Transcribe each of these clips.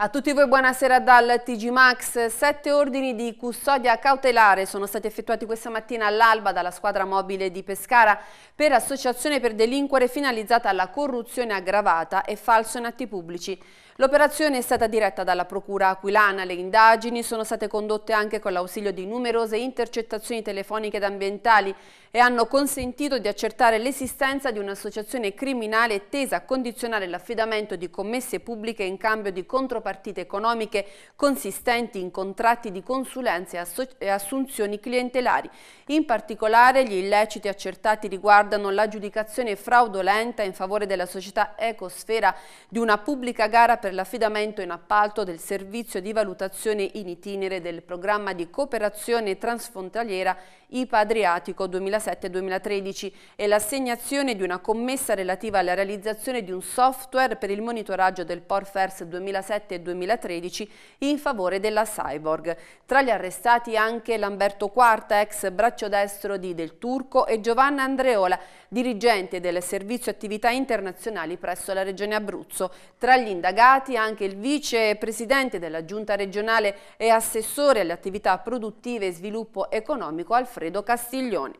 A tutti voi buonasera dal TG Max. Sette ordini di custodia cautelare sono stati effettuati questa mattina all'alba dalla squadra mobile di Pescara per associazione per delinquere finalizzata alla corruzione aggravata e falso in atti pubblici. L'operazione è stata diretta dalla Procura Aquilana, le indagini sono state condotte anche con l'ausilio di numerose intercettazioni telefoniche ed ambientali e hanno consentito di accertare l'esistenza di un'associazione criminale tesa a condizionare l'affidamento di commesse pubbliche in cambio di contropartite economiche consistenti in contratti di consulenza e assunzioni clientelari. In particolare gli illeciti accertati riguardano l'aggiudicazione fraudolenta in favore della società Ecosfera di una pubblica gara per inoltre l'affidamento in appalto del servizio di valutazione in itinere del programma di cooperazione transfrontaliera IPA Adriatico 2007-2013 e l'assegnazione di una commessa relativa alla realizzazione di un software per il monitoraggio del Porfers 2007-2013 in favore della Cyborg. Tra gli arrestati anche Lamberto Quarta, ex braccio destro di Del Turco, e Giovanna Andreola, dirigente del Servizio Attività Internazionali presso la Regione Abruzzo. Tra gli indagati indagati anche il vicepresidente della giunta regionale e assessore alle attività produttive e sviluppo economico Alfredo Castiglioni.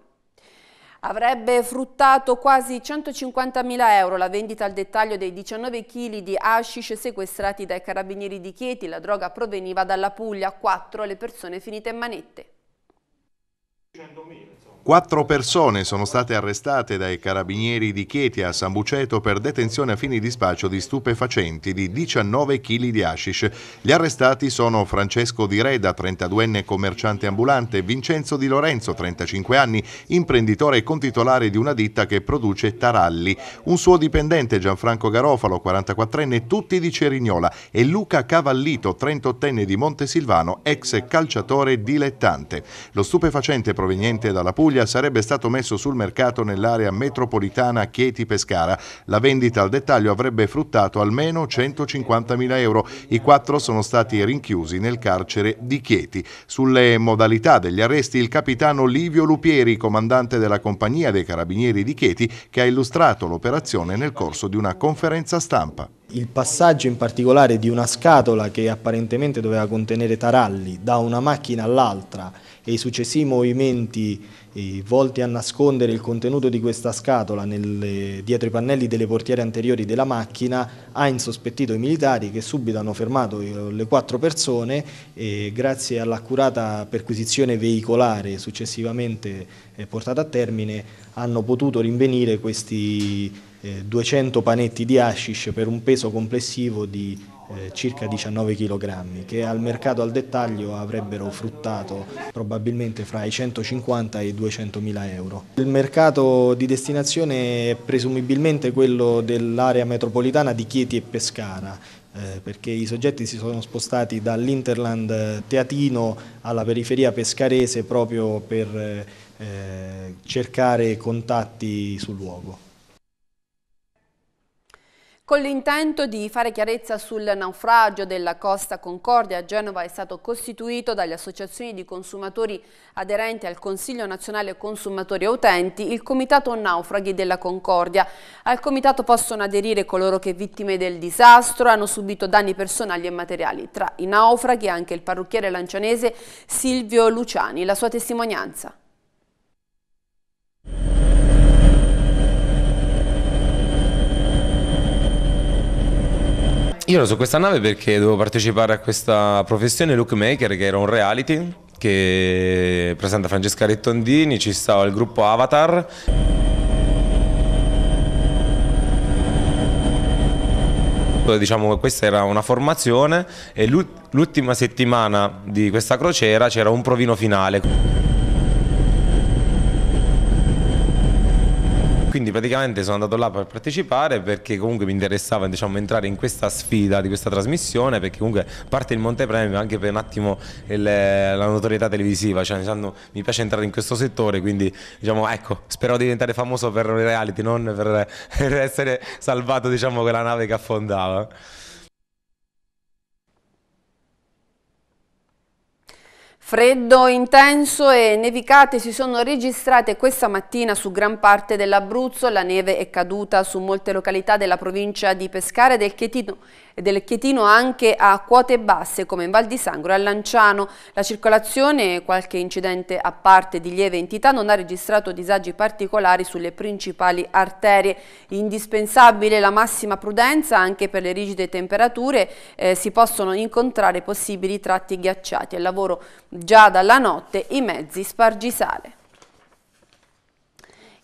Avrebbe fruttato quasi 150.000 euro la vendita al dettaglio dei 19 kg di hashish sequestrati dai carabinieri di Chieti. La droga proveniva dalla Puglia, 4 le persone finite in manette. 100.000, Quattro persone sono state arrestate dai carabinieri di Chieti a San Buceto per detenzione a fini di spaccio di stupefacenti di 19 kg di hashish. Gli arrestati sono Francesco Di Reda, 32enne commerciante ambulante, Vincenzo Di Lorenzo, 35 anni, imprenditore e contitolare di una ditta che produce taralli, un suo dipendente Gianfranco Garofalo, 44enne, tutti di Cerignola e Luca Cavallito, 38enne di Montesilvano, ex calciatore dilettante. Lo stupefacente proveniente dalla Puglia Sicilia sarebbe stato messo sul mercato nell'area metropolitana Chieti-Pescara. La vendita al dettaglio avrebbe fruttato almeno 150.000 euro. I quattro sono stati rinchiusi nel carcere di Chieti. Sulle modalità degli arresti il capitano Livio Lupieri, comandante della compagnia dei carabinieri di Chieti, che ha illustrato l'operazione nel corso di una conferenza stampa. Il passaggio in particolare di una scatola che apparentemente doveva contenere taralli da una macchina all'altra e i successivi movimenti eh, volti a nascondere il contenuto di questa scatola nelle, dietro i pannelli delle portiere anteriori della macchina ha insospettito i militari che subito hanno fermato eh, le quattro persone e grazie all'accurata perquisizione veicolare successivamente eh, portata a termine hanno potuto rinvenire questi eh, 200 panetti di hashish per un peso complessivo di eh, circa 19 kg che al mercato al dettaglio avrebbero fruttato probabilmente fra i 150 e i 200 mila euro. Il mercato di destinazione è presumibilmente quello dell'area metropolitana di Chieti e Pescara eh, perché i soggetti si sono spostati dall'Interland teatino alla periferia pescarese proprio per eh, eh cercare contatti sul luogo. Con l'intento di fare chiarezza sul naufragio della Costa Concordia a Genova è stato costituito dalle associazioni di consumatori aderenti al Consiglio Nazionale Consumatori e Utenti il Comitato Naufraghi della Concordia. Al comitato possono aderire coloro che vittime del disastro hanno subito danni personali e materiali. Tra i naufraghi anche il parrucchiere lancianese Silvio Luciani, la sua testimonianza. Io ero su questa nave perché dovevo partecipare a questa professione Lookmaker che era un reality che presenta Francesca Rettondini, ci stava il gruppo Avatar. Diciamo che questa era una formazione e l'ultima settimana di questa crociera c'era un provino finale. quindi praticamente sono andato là per partecipare perché comunque mi interessava diciamo, entrare in questa sfida di questa trasmissione perché comunque parte il Montepremio anche per un attimo il, la notorietà televisiva, cioè, diciamo, mi piace entrare in questo settore, quindi diciamo, ecco, spero di diventare famoso per reality, non per, per essere salvato diciamo, con nave che affondava. Freddo intenso e nevicate si sono registrate questa mattina su gran parte dell'Abruzzo, la neve è caduta su molte località della provincia di Pescara e del Chietino, e del Chietino anche a quote basse come in Val di Sangro e a Lanciano. La circolazione, qualche incidente a parte di lieve entità, non ha registrato disagi particolari sulle principali arterie. Indispensabile la massima prudenza anche per le rigide temperature, eh, si possono incontrare possibili tratti ghiacciati. Il lavoro Già dalla notte i mezzi spargisale.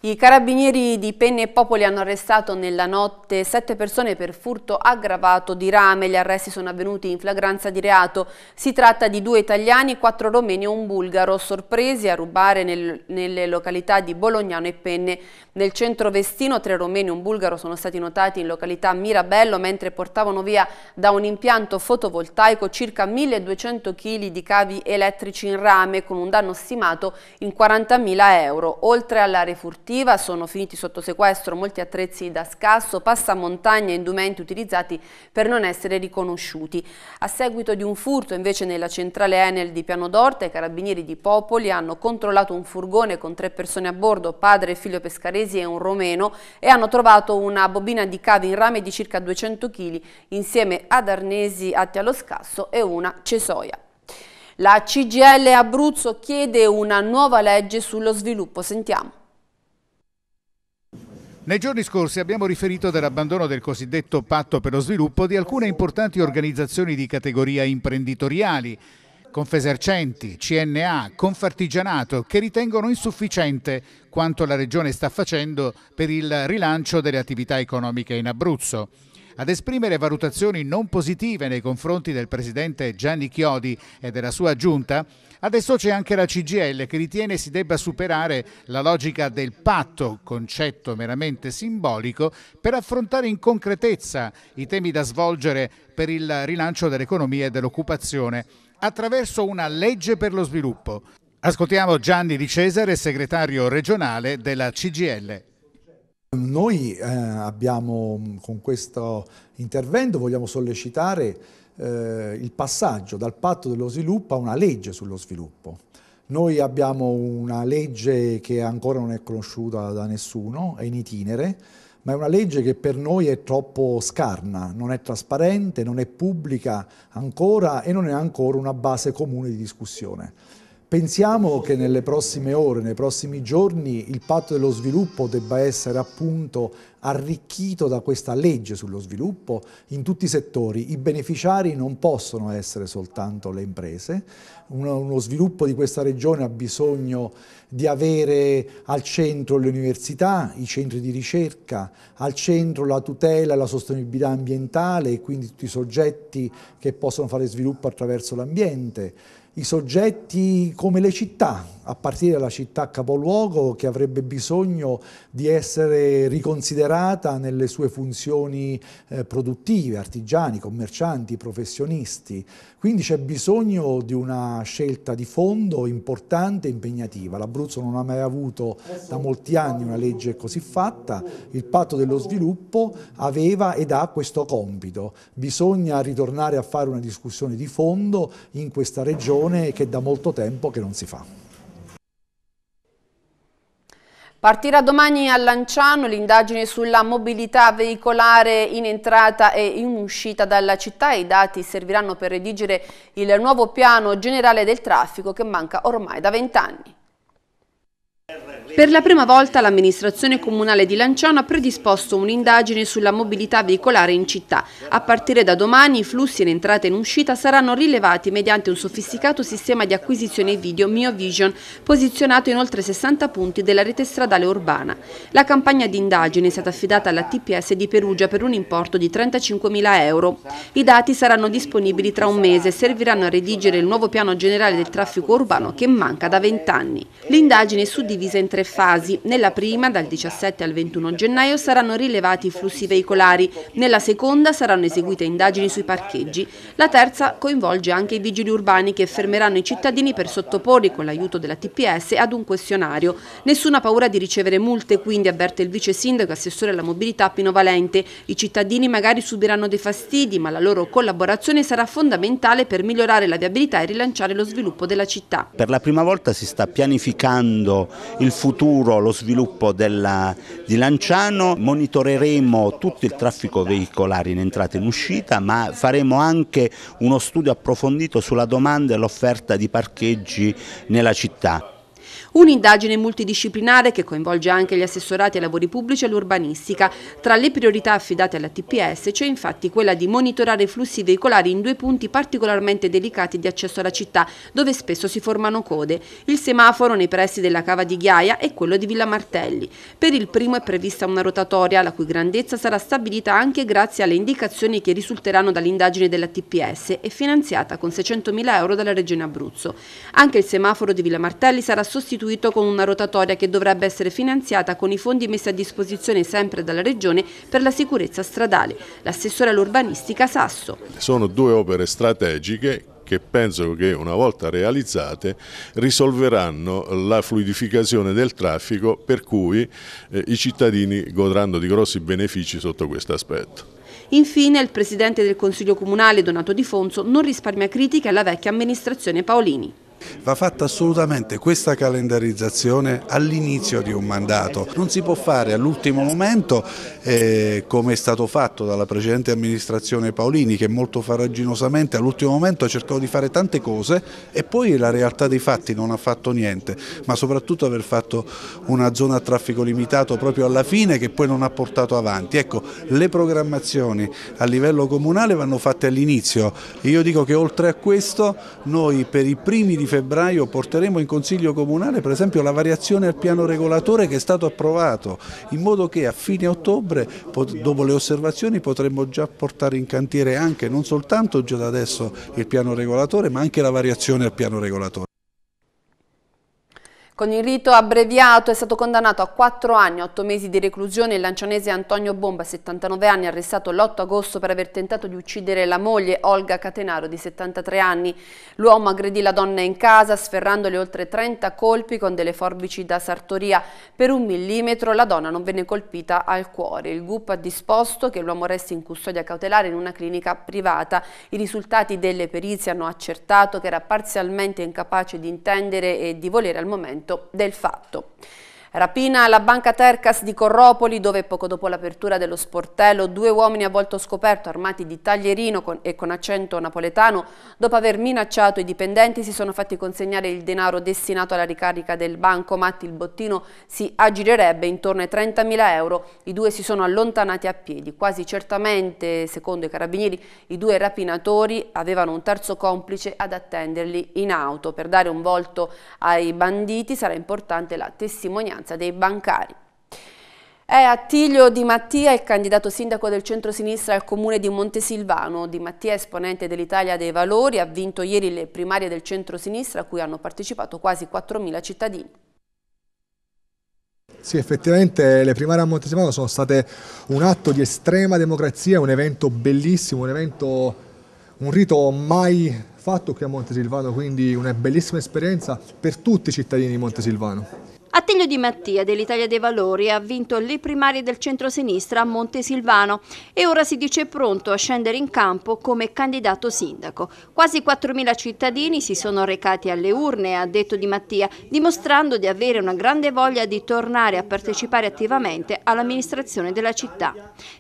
I carabinieri di Penne e Popoli hanno arrestato nella notte sette persone per furto aggravato di rame. Gli arresti sono avvenuti in flagranza di reato. Si tratta di due italiani, quattro romeni e un bulgaro, sorpresi a rubare nel, nelle località di Bolognano e Penne. Nel centro vestino tre romeni e un bulgaro sono stati notati in località Mirabello mentre portavano via da un impianto fotovoltaico circa 1200 kg di cavi elettrici in rame con un danno stimato in 40.000 euro. Oltre all'area furtiva, cattiva, sono finiti sotto sequestro molti attrezzi da scasso, passamontagna e indumenti utilizzati per non essere riconosciuti. A seguito di un furto invece nella centrale Enel di Piano d'Orta, i carabinieri di Popoli hanno controllato un furgone con tre persone a bordo, padre e figlio pescaresi e un romeno, e hanno trovato una bobina di cavi in rame di circa 200 kg insieme ad arnesi atti allo scasso e una cesoia. La CGL Abruzzo chiede una nuova legge sullo sviluppo, sentiamo. Nei giorni scorsi abbiamo riferito dell'abbandono del cosiddetto patto per lo sviluppo di alcune importanti organizzazioni di categoria imprenditoriali, Confesercenti, CNA, Confartigianato, che ritengono insufficiente quanto la Regione sta facendo per il rilancio delle attività economiche in Abruzzo ad esprimere valutazioni non positive nei confronti del presidente Gianni Chiodi e della sua giunta, adesso c'è anche la CGL che ritiene si debba superare la logica del patto, concetto meramente simbolico, per affrontare in concretezza i temi da svolgere per il rilancio dell'economia e dell'occupazione attraverso una legge per lo sviluppo. Ascoltiamo Gianni Di Cesare, segretario regionale della CGL. Noi eh, abbiamo, mm, con questo intervento vogliamo sollecitare eh, il passaggio dal patto dello sviluppo a una legge sullo sviluppo. Noi abbiamo una legge che ancora non è conosciuta da nessuno, è in itinere, ma è una legge che per noi è troppo scarna, non è trasparente, non è pubblica ancora e non è ancora una base comune di discussione. Pensiamo che nelle prossime ore, nei prossimi giorni, il patto dello sviluppo debba essere appunto arricchito da questa legge sullo sviluppo in tutti i settori. I beneficiari non possono essere soltanto le imprese. Uno, sviluppo di questa regione ha bisogno di avere al centro le università, i centri di ricerca, al centro la tutela e la sostenibilità ambientale e quindi tutti i soggetti che possono fare sviluppo attraverso l'ambiente i soggetti come le città, a partire dalla città capoluogo che avrebbe bisogno di essere riconsiderata nelle sue funzioni eh, produttive, artigiani, commercianti, professionisti. Quindi c'è bisogno di una scelta di fondo importante e impegnativa. L'Abruzzo non ha mai avuto da molti anni una legge così fatta, il patto dello sviluppo aveva ed ha questo compito. Bisogna ritornare a fare una discussione di fondo in questa regione che da molto tempo che non si fa. Partirà domani a Lanciano l'indagine sulla mobilità veicolare in entrata e in uscita dalla città. I dati serviranno per redigere il nuovo piano generale del traffico che manca ormai da vent'anni. Per la prima volta l'amministrazione comunale di Lanciano ha predisposto un'indagine sulla mobilità veicolare in città. A partire da domani i flussi in entrata e in uscita saranno rilevati mediante un sofisticato sistema di acquisizione video Mio Vision posizionato in oltre 60 punti della rete stradale urbana. La campagna di indagine è stata affidata alla TPS di Perugia per un importo di 35.000 euro. I dati saranno disponibili tra un mese e serviranno a redigere il nuovo piano generale del traffico urbano che manca da 20 anni. L'indagine è suddivisa divisa in tre fasi. Nella prima, dal 17 al 21 gennaio, saranno rilevati i flussi veicolari. Nella seconda saranno eseguite indagini sui parcheggi. La terza coinvolge anche i vigili urbani che fermeranno i cittadini per sottoporli, con l'aiuto della TPS, ad un questionario. Nessuna paura di ricevere multe, quindi avverte il vice sindaco e assessore alla mobilità Pino Valente. I cittadini magari subiranno dei fastidi, ma la loro collaborazione sarà fondamentale per migliorare la viabilità e rilanciare lo sviluppo della città. Per la prima volta si sta pianificando il futuro, lo sviluppo della, di Lanciano, monitoreremo tutto il traffico veicolare in entrata e in uscita, ma faremo anche uno studio approfondito sulla domanda e l'offerta di parcheggi nella città. Un'indagine multidisciplinare che coinvolge anche gli assessorati ai lavori pubblici e all'urbanistica. Tra le priorità affidate alla TPS c'è infatti quella di monitorare i flussi veicolari in due punti particolarmente delicati di accesso alla città, dove spesso si formano code. Il semaforo nei pressi della Cava di Ghiaia e quello di Villa Martelli. Per il primo è prevista una rotatoria, la cui grandezza sarà stabilita anche grazie alle indicazioni che risulteranno dall'indagine della TPS e finanziata con 600.000 euro dalla Regione Abruzzo. Anche il semaforo di Villa Martelli sarà sostituito sostituito con una rotatoria che dovrebbe essere finanziata con i fondi messi a disposizione sempre dalla Regione per la sicurezza stradale. L'assessore all'urbanistica Sasso. Sono due opere strategiche che penso che una volta realizzate risolveranno la fluidificazione del traffico per cui eh, i cittadini godranno di grossi benefici sotto questo aspetto. Infine il Presidente del Consiglio Comunale Donato Di Fonso non risparmia critiche alla vecchia amministrazione Paolini. Va fatta assolutamente questa calendarizzazione all'inizio di un mandato, non si può fare all'ultimo momento eh, come è stato fatto dalla precedente amministrazione Paolini che molto faraginosamente all'ultimo momento ha cercato di fare tante cose e poi la realtà dei fatti non ha fatto niente, ma soprattutto aver fatto una zona a traffico limitato proprio alla fine che poi non ha portato avanti. Ecco, le programmazioni a livello comunale vanno fatte all'inizio, io dico che oltre a questo noi per i primi difensori febbraio porteremo in Consiglio Comunale per esempio la variazione al piano regolatore che è stato approvato, in modo che a fine ottobre, dopo le osservazioni, potremmo già portare in cantiere anche, non soltanto già da adesso, il piano regolatore, ma anche la variazione al piano regolatore. Con il rito abbreviato è stato condannato a 4 anni e 8 mesi di reclusione il lancianese Antonio Bomba, 79 anni, arrestato l'8 agosto per aver tentato di uccidere la moglie Olga Catenaro di 73 anni. L'uomo aggredì la donna in casa sferrandole oltre 30 colpi con delle forbici da sartoria. Per un millimetro la donna non venne colpita al cuore. Il GUP ha disposto che l'uomo resti in custodia cautelare in una clinica privata. I risultati delle perizie hanno accertato che era parzialmente incapace di intendere e di volere al momento del fatto. Rapina alla banca Tercas di Corropoli dove poco dopo l'apertura dello sportello due uomini a volto scoperto armati di taglierino con, e con accento napoletano dopo aver minacciato i dipendenti si sono fatti consegnare il denaro destinato alla ricarica del banco Matti il bottino si aggirerebbe intorno ai 30.000 euro i due si sono allontanati a piedi quasi certamente secondo i carabinieri i due rapinatori avevano un terzo complice ad attenderli in auto per dare un volto ai banditi sarà importante la testimonianza finanza dei bancari. È Attilio Di Mattia, il candidato sindaco del centro-sinistra al comune di Montesilvano. Di Mattia, esponente dell'Italia dei Valori, ha vinto ieri le primarie del centro-sinistra a cui hanno partecipato quasi 4.000 cittadini. Sì, effettivamente le primarie a Montesilvano sono state un atto di estrema democrazia, un evento bellissimo, un, evento, un rito mai fatto qui a Montesilvano, quindi una bellissima esperienza per tutti i cittadini di Montesilvano. Attilio Di Mattia dell'Italia dei Valori ha vinto le primarie del centro-sinistra a Montesilvano e ora si dice pronto a scendere in campo come candidato sindaco. Quasi 4.000 cittadini si sono recati alle urne, ha detto Di Mattia, dimostrando di avere una grande voglia di tornare a partecipare attivamente all'amministrazione della città.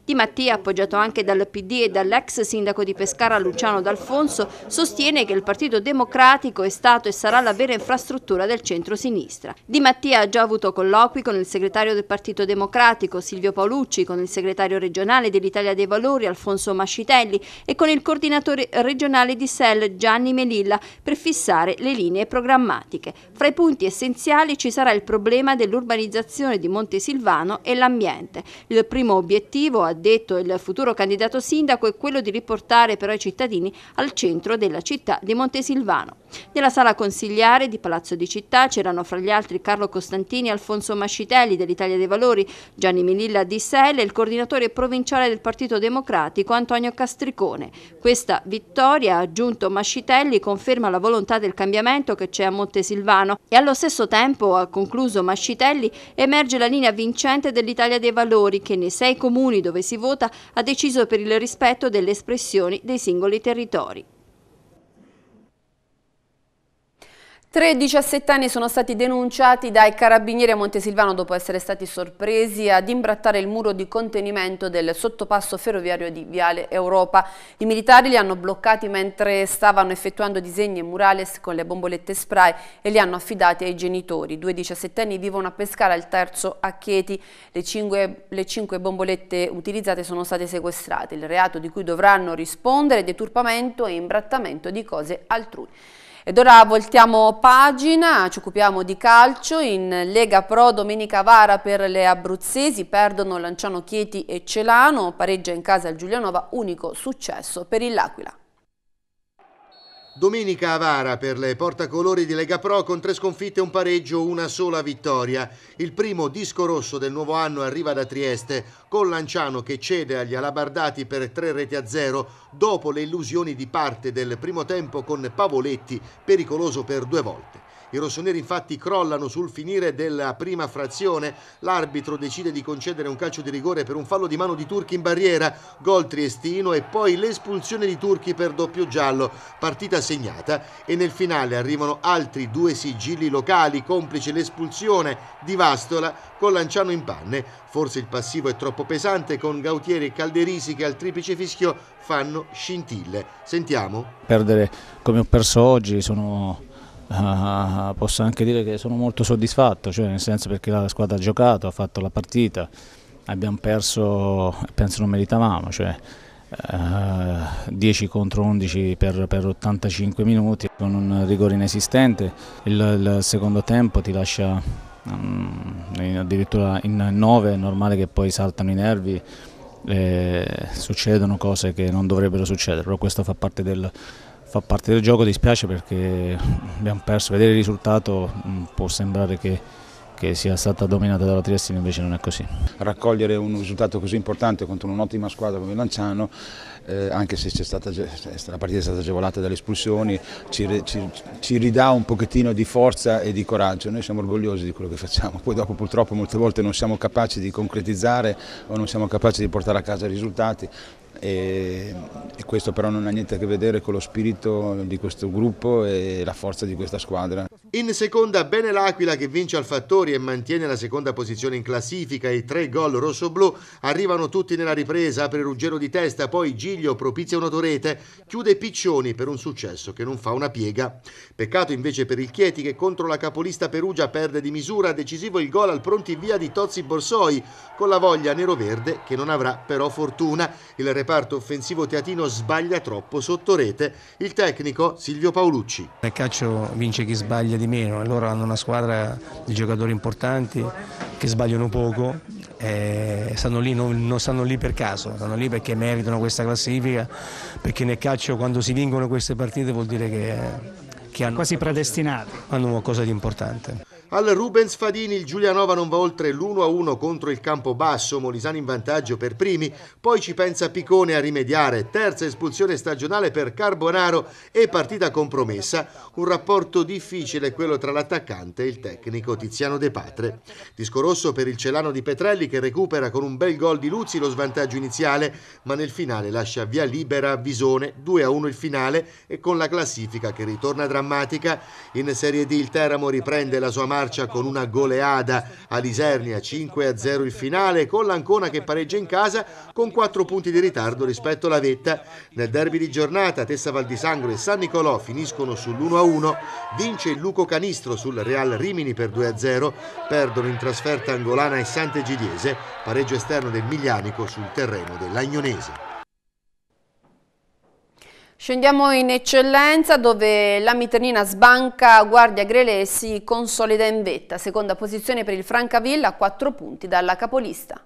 Di Mattia, appoggiato anche dal PD e dall'ex sindaco di Pescara Luciano D'Alfonso, sostiene che il Partito Democratico è stato e sarà la vera infrastruttura del centro-sinistra. Di Mattia ha già avuto colloqui con il segretario del Partito Democratico Silvio Paolucci, con il segretario regionale dell'Italia dei Valori Alfonso Mascitelli e con il coordinatore regionale di SEL Gianni Melilla per fissare le linee programmatiche. Fra i punti essenziali ci sarà il problema dell'urbanizzazione di Montesilvano e l'ambiente. Il primo obiettivo, ha detto il futuro candidato sindaco, è quello di riportare però i cittadini al centro della città di Montesilvano. Nella sala consigliare di Palazzo di Città c'erano fra gli altri Carlo Costanzo Costantini, Alfonso Mascitelli dell'Italia dei Valori, Gianni Minilla di Selle, e il coordinatore provinciale del Partito Democratico Antonio Castricone. Questa vittoria, ha aggiunto Mascitelli, conferma la volontà del cambiamento che c'è a Montesilvano e allo stesso tempo, ha concluso Mascitelli, emerge la linea vincente dell'Italia dei Valori che nei sei comuni dove si vota ha deciso per il rispetto delle espressioni dei singoli territori. Tre diciassettenni sono stati denunciati dai carabinieri a Montesilvano dopo essere stati sorpresi ad imbrattare il muro di contenimento del sottopasso ferroviario di Viale Europa. I militari li hanno bloccati mentre stavano effettuando disegni e murales con le bombolette spray e li hanno affidati ai genitori. Due diciassettenni vivono a Pescara, al terzo a Chieti. Le cinque, le cinque bombolette utilizzate sono state sequestrate. Il reato di cui dovranno rispondere è deturpamento e imbrattamento di cose altrui. Ed ora voltiamo pagina, ci occupiamo di calcio, in Lega Pro domenica Vara per le abruzzesi, perdono Lanciano Chieti e Celano, pareggia in casa il Giulianova, unico successo per L'Aquila. Domenica avara per le portacolori di Lega Pro con tre sconfitte un pareggio, una sola vittoria. Il primo disco rosso del nuovo anno arriva da Trieste con Lanciano che cede agli alabardati per tre reti a zero dopo le illusioni di parte del primo tempo con Pavoletti pericoloso per due volte. I rossoneri infatti crollano sul finire della prima frazione. L'arbitro decide di concedere un calcio di rigore per un fallo di mano di Turchi in barriera, gol triestino e poi l'espulsione di Turchi per doppio giallo. Partita segnata e nel finale arrivano altri due sigilli locali, complice l'espulsione di Vastola con Lanciano in panne. Forse il passivo è troppo pesante con Gautieri e Calderisi che al triplice fischio fanno scintille. Sentiamo. Perdere come ho perso oggi sono Ah, ah, posso anche dire che sono molto soddisfatto, cioè nel senso perché la squadra ha giocato, ha fatto la partita, abbiamo perso, penso non meritavamo, cioè, uh, eh, 10 contro 11 per, per, 85 minuti con un rigore inesistente, il, il secondo tempo ti lascia um, addirittura in 9, è normale che poi saltano i nervi. E succedono cose che non dovrebbero succedere, però questo fa parte del, fa parte del gioco, dispiace perché abbiamo perso, vedere il risultato mm, può sembrare che, che sia stata dominata dalla Triestina, invece non è così. Raccogliere un risultato così importante contro un'ottima squadra come Lanciano, eh, anche se stata, la partita è stata agevolata dalle espulsioni, ci, ci, ci, ridà un pochettino di forza e di coraggio. Noi siamo orgogliosi di quello che facciamo, poi dopo purtroppo molte volte non siamo capaci di concretizzare o non siamo capaci di portare a casa i risultati, e, e questo però non ha niente a che vedere con lo spirito di questo gruppo e la forza di questa squadra. In seconda bene l'Aquila che vince al Fattori e mantiene la seconda posizione in classifica. I tre gol rossoblù arrivano tutti nella ripresa per Ruggero di testa, poi Giglio propizia un'autorete, chiude Piccioni per un successo che non fa una piega. Peccato invece per il Chieti che contro la capolista Perugia perde di misura, decisivo il gol al pronti via di Tozzi Borsoi con la voglia nero-verde che non avrà però fortuna. Il reparto offensivo teatino sbaglia troppo sotto rete. Il tecnico Silvio Paolucci. Nel vince chi sbaglia di di meno e loro hanno una squadra di giocatori importanti che sbagliano poco eh, stanno lì, non, non, stanno lì per caso, stanno lì perché meritano questa classifica, perché nel calcio quando si vincono queste partite vuol dire che, che hanno, quasi predestinati. hanno qualcosa di importante. Al Rubens Fadini il Giulianova non va oltre l'1-1 contro il Campobasso, Molisani in vantaggio per primi, poi ci pensa Picone a rimediare, terza espulsione stagionale per Carbonaro e partita compromessa, un rapporto difficile quello tra l'attaccante e il tecnico Tiziano De Patre. Disco rosso per il Celano di Petrelli che recupera con un bel gol di Luzzi lo svantaggio iniziale, ma nel finale lascia via libera a Visone, 2-1 il finale e con la classifica che ritorna drammatica. In Serie D il Teramo riprende la sua marcia Marcia con una goleada a Lisernia 5-0 il finale con l'Ancona che pareggia in casa con 4 punti di ritardo rispetto alla vetta. Nel derby di giornata Tessa Val di Sangro e San Nicolò finiscono sull'1-1, vince il Luco Canistro sul Real Rimini per 2-0, perdono in trasferta Angolana e Sant'Egidiese, pareggio esterno del Miglianico sul terreno dell'Agnonese. Scendiamo in eccellenza dove la Miternina sbanca Guardia Grele e si consolida in vetta. Seconda posizione per il Francavilla a 4 punti dalla capolista.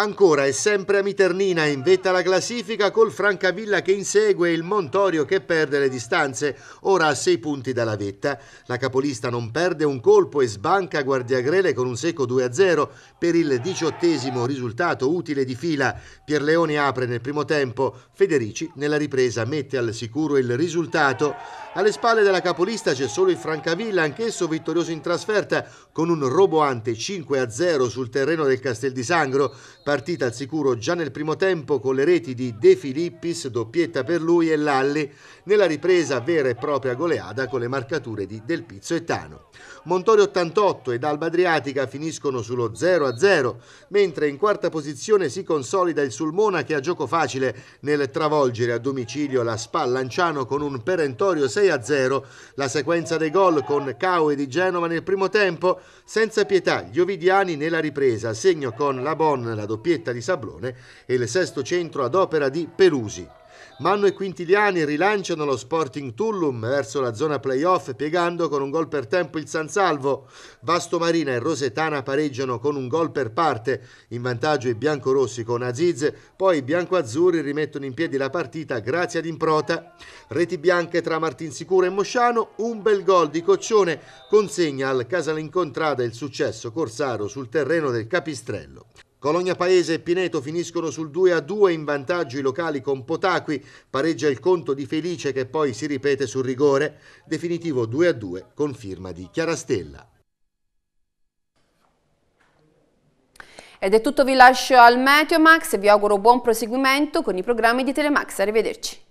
Ancora e sempre a Miternina in vetta la classifica col Francavilla che insegue il Montorio che perde le distanze, ora a 6 punti dalla vetta. La capolista non perde un colpo e sbanca Guardiagrele con un secco 2-0 per il diciottesimo risultato utile di fila. Pierleoni apre nel primo tempo, Federici nella ripresa mette al sicuro il risultato. Alle spalle della capolista c'è solo il Francavilla, anch'esso vittorioso in trasferta con un roboante 5-0 sul terreno del Castel di Sangro, partita al sicuro già nel primo tempo con le reti di De Filippis, doppietta per lui e Lalli, nella ripresa vera e propria goleada con le marcature di Del Pizzo e Tano. Montori 88 ed Alba Adriatica finiscono sullo 0-0, mentre in quarta posizione si consolida il Sulmona che ha gioco facile nel travolgere a domicilio la Spal Lanciano con un perentorio 6-0. La sequenza dei gol con Caue di Genova nel primo tempo, senza pietà gli Ovidiani nella ripresa, segno con la Bon la doppietta di Sablone e il sesto centro ad opera di Perusi. Manno e Quintiliani rilanciano lo Sporting Tullum verso la zona playoff piegando con un gol per tempo il San Salvo. Vasto Marina e Rosetana pareggiano con un gol per parte, in vantaggio i biancorossi con Aziz, poi i biancoazzurri rimettono in piedi la partita grazie ad Improta. Reti bianche tra Martinsicuro e Mosciano, un bel gol di Coccione consegna al Casalincontrada il successo corsaro sul terreno del Capistrello. Colonia Paese e Pineto finiscono sul 2 a 2 in vantaggio i locali con Potacqui, pareggia il conto di Felice che poi si ripete sul rigore, definitivo 2 a 2 con firma di Chiarastella. Ed è tutto, vi lascio al Meteo Max, e vi auguro buon proseguimento con i programmi di Telemax, arrivederci.